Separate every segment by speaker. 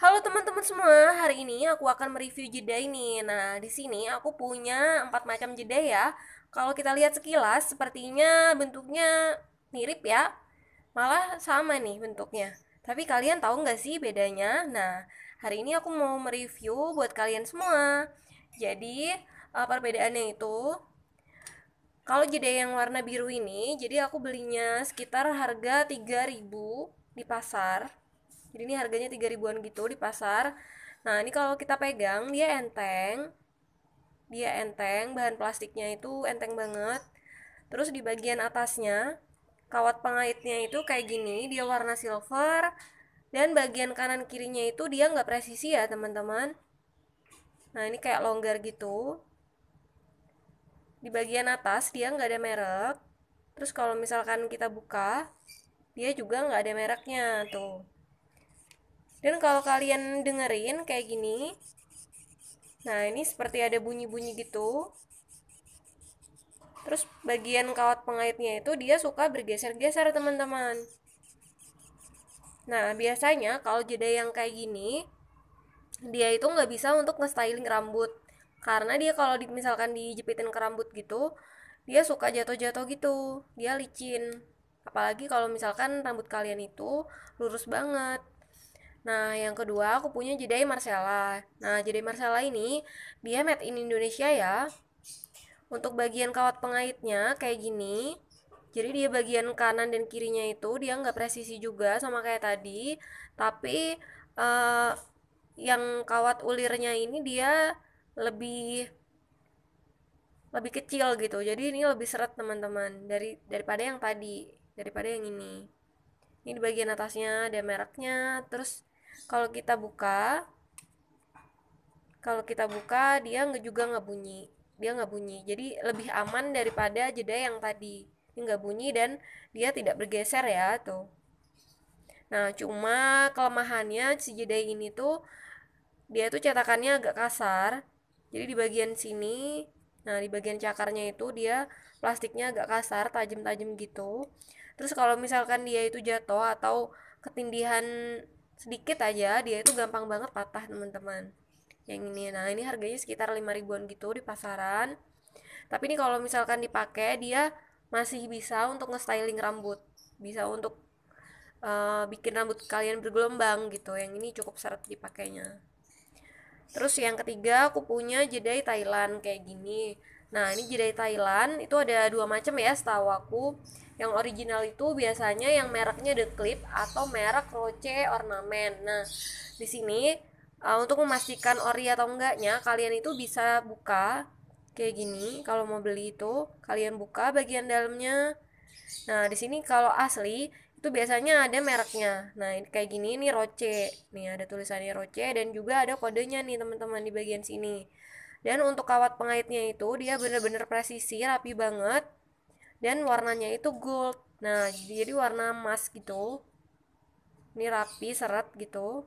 Speaker 1: Halo teman-teman semua, hari ini aku akan mereview jeda ini. Nah, di sini aku punya empat macam jeda ya. Kalau kita lihat sekilas, sepertinya bentuknya mirip ya. Malah sama nih bentuknya. Tapi kalian tahu nggak sih bedanya? Nah, hari ini aku mau mereview buat kalian semua. Jadi, eh, perbedaannya itu kalau jeda yang warna biru ini, jadi aku belinya sekitar harga 3000 di pasar jadi ini harganya tiga ribuan gitu di pasar nah ini kalau kita pegang dia enteng dia enteng bahan plastiknya itu enteng banget terus di bagian atasnya kawat pengaitnya itu kayak gini dia warna silver dan bagian kanan kirinya itu dia nggak presisi ya teman-teman nah ini kayak longgar gitu di bagian atas dia nggak ada merek terus kalau misalkan kita buka dia juga nggak ada mereknya tuh dan kalau kalian dengerin kayak gini nah ini seperti ada bunyi-bunyi gitu terus bagian kawat pengaitnya itu dia suka bergeser-geser teman-teman nah biasanya kalau jeda yang kayak gini dia itu nggak bisa untuk nge-styling rambut karena dia kalau di, misalkan dijepitin ke rambut gitu dia suka jatuh-jatuh gitu dia licin apalagi kalau misalkan rambut kalian itu lurus banget Nah, yang kedua aku punya Jedai Marcella. Nah, Jedi Marcella ini dia made in Indonesia ya. Untuk bagian kawat pengaitnya kayak gini. Jadi dia bagian kanan dan kirinya itu dia nggak presisi juga sama kayak tadi, tapi uh, yang kawat ulirnya ini dia lebih lebih kecil gitu. Jadi ini lebih seret teman-teman dari daripada yang tadi, daripada yang ini ini di bagian atasnya ada mereknya terus kalau kita buka kalau kita buka dia juga nggak bunyi dia nggak bunyi jadi lebih aman daripada jeda yang tadi nggak bunyi dan dia tidak bergeser ya tuh nah cuma kelemahannya si jeda ini tuh dia tuh cetakannya agak kasar jadi di bagian sini nah di bagian cakarnya itu dia plastiknya agak kasar tajam-tajam gitu terus kalau misalkan dia itu jatuh atau ketindihan sedikit aja dia itu gampang banget patah teman-teman yang ini nah ini harganya sekitar 5 ribuan gitu di pasaran tapi ini kalau misalkan dipakai dia masih bisa untuk nge-styling rambut bisa untuk uh, bikin rambut kalian bergelombang gitu yang ini cukup seret dipakainya terus yang ketiga aku punya jedai Thailand kayak gini nah ini jedai Thailand itu ada dua macam ya setahu aku yang original itu biasanya yang mereknya The Clip atau merek Roche Ornament. Nah, di sini uh, untuk memastikan ori atau enggaknya, kalian itu bisa buka kayak gini. Kalau mau beli itu, kalian buka bagian dalamnya. Nah, di sini kalau asli itu biasanya ada mereknya. Nah, ini kayak gini ini Roche. Nih ada tulisannya Roche dan juga ada kodenya nih teman-teman di bagian sini. Dan untuk kawat pengaitnya itu dia benar-benar presisi, rapi banget dan warnanya itu gold nah jadi warna emas gitu ini rapi seret gitu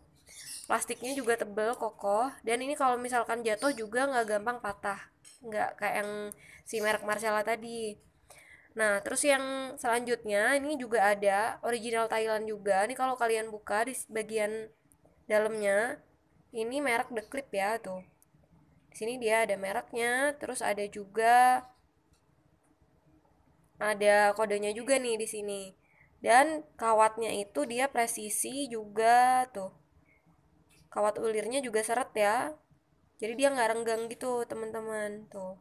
Speaker 1: plastiknya juga tebel kokoh dan ini kalau misalkan jatuh juga nggak gampang patah nggak kayak yang si merek Marcella tadi nah terus yang selanjutnya ini juga ada original Thailand juga ini kalau kalian buka di bagian dalamnya ini merek The Clip ya tuh di sini dia ada mereknya terus ada juga ada kodenya juga nih di sini dan kawatnya itu dia presisi juga tuh kawat ulirnya juga seret ya jadi dia nggak renggang gitu teman-teman tuh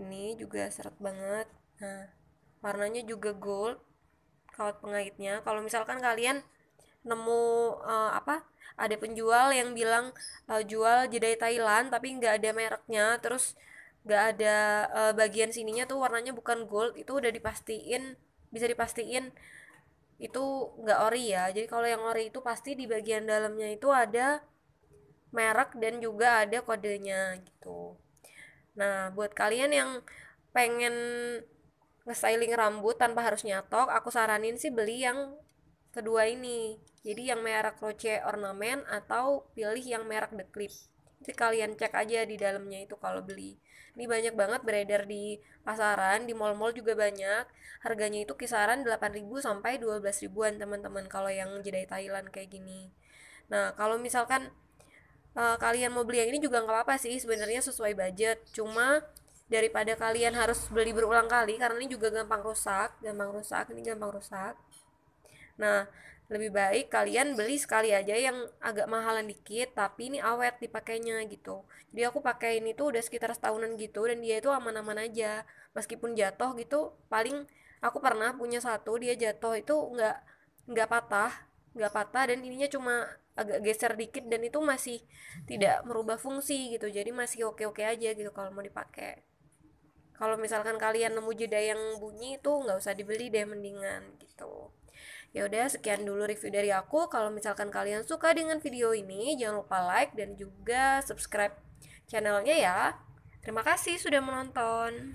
Speaker 1: ini juga seret banget nah warnanya juga gold kawat pengaitnya kalau misalkan kalian nemu uh, apa ada penjual yang bilang uh, jual jedai Thailand tapi nggak ada mereknya terus nggak ada uh, bagian sininya tuh warnanya bukan gold itu udah dipastiin bisa dipastiin itu nggak ori ya jadi kalau yang ori itu pasti di bagian dalamnya itu ada merek dan juga ada kodenya gitu nah buat kalian yang pengen ngestyling rambut tanpa harus nyatok aku saranin sih beli yang kedua ini jadi yang merek Roche ornamen atau pilih yang merek The Clip nanti kalian cek aja di dalamnya itu kalau beli ini banyak banget beredar di pasaran di mall-mall juga banyak harganya itu kisaran 8.000 sampai 12 ribuan teman-teman kalau yang jedai Thailand kayak gini nah kalau misalkan uh, kalian mau beli yang ini juga nggak apa-apa sih sebenarnya sesuai budget cuma daripada kalian harus beli berulang kali karena ini juga gampang rusak gampang rusak ini gampang rusak Nah, lebih baik kalian beli sekali aja yang agak mahalan dikit tapi ini awet dipakainya gitu jadi aku pakai ini tuh udah sekitar setahunan gitu dan dia itu aman-aman aja meskipun jatuh gitu paling aku pernah punya satu dia jatuh itu nggak nggak patah nggak patah dan ininya cuma agak geser dikit dan itu masih tidak merubah fungsi gitu jadi masih oke oke aja gitu kalau mau dipakai kalau misalkan kalian nemu jeda yang bunyi itu nggak usah dibeli deh mendingan gitu ya udah sekian dulu review dari aku kalau misalkan kalian suka dengan video ini jangan lupa like dan juga subscribe channelnya ya terima kasih sudah menonton